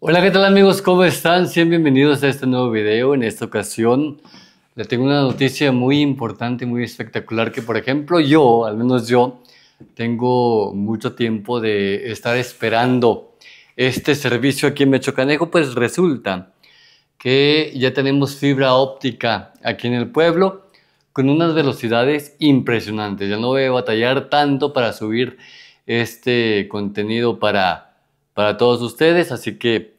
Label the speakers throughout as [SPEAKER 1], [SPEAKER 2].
[SPEAKER 1] Hola, ¿qué tal amigos? ¿Cómo están? bienvenidos a este nuevo video. En esta ocasión le tengo una noticia muy importante, muy espectacular, que por ejemplo yo, al menos yo, tengo mucho tiempo de estar esperando este servicio aquí en Mechocanejo, pues resulta que ya tenemos fibra óptica aquí en el pueblo con unas velocidades impresionantes. Ya no voy a batallar tanto para subir este contenido para para todos ustedes. Así que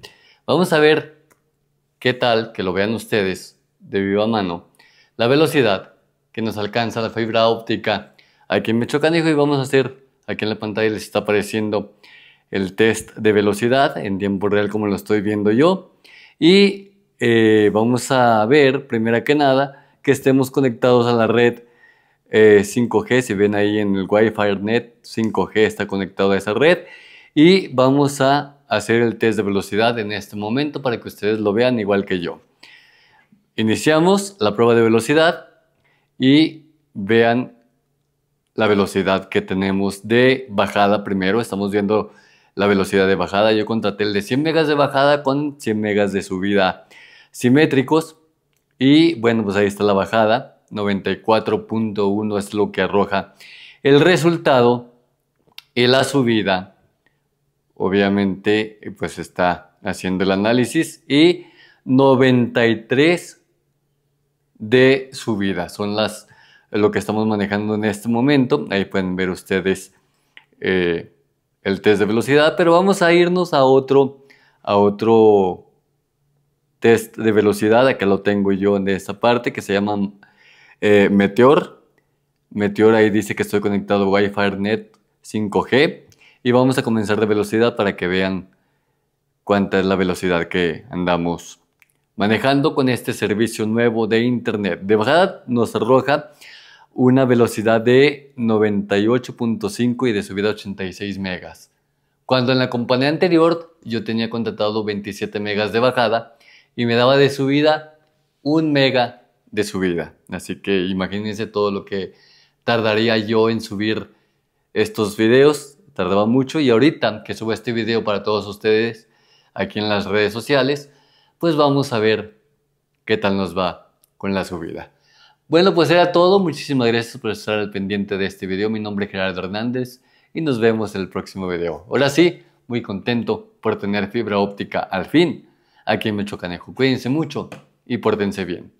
[SPEAKER 1] vamos a ver qué tal que lo vean ustedes de viva mano. La velocidad que nos alcanza la fibra óptica aquí en Michoacán, y vamos a hacer aquí en la pantalla les está apareciendo el test de velocidad en tiempo real como lo estoy viendo yo. Y eh, vamos a ver, primera que nada, que estemos conectados a la red 5G. Eh, si ven ahí en el Wi-Fi Net, 5G está conectado a esa red. Y vamos a hacer el test de velocidad en este momento para que ustedes lo vean igual que yo. Iniciamos la prueba de velocidad y vean la velocidad que tenemos de bajada primero. Estamos viendo la velocidad de bajada. Yo contraté el de 100 megas de bajada con 100 megas de subida simétricos. Y bueno, pues ahí está la bajada. 94.1 es lo que arroja el resultado. Y la subida obviamente pues está haciendo el análisis y 93 de subida son las lo que estamos manejando en este momento ahí pueden ver ustedes eh, el test de velocidad pero vamos a irnos a otro a otro test de velocidad acá lo tengo yo en esta parte que se llama eh, meteor meteor ahí dice que estoy conectado a wi-fi net 5g y vamos a comenzar de velocidad para que vean cuánta es la velocidad que andamos manejando con este servicio nuevo de internet. De bajada nos arroja una velocidad de 98.5 y de subida 86 megas. Cuando en la compañía anterior yo tenía contratado 27 megas de bajada y me daba de subida 1 mega de subida. Así que imagínense todo lo que tardaría yo en subir estos videos tardaba mucho y ahorita que subo este video para todos ustedes aquí en las redes sociales, pues vamos a ver qué tal nos va con la subida. Bueno, pues era todo. Muchísimas gracias por estar al pendiente de este video. Mi nombre es Gerardo Hernández y nos vemos en el próximo video. Ahora sí, muy contento por tener fibra óptica al fin aquí en Canejo. Cuídense mucho y pórtense bien.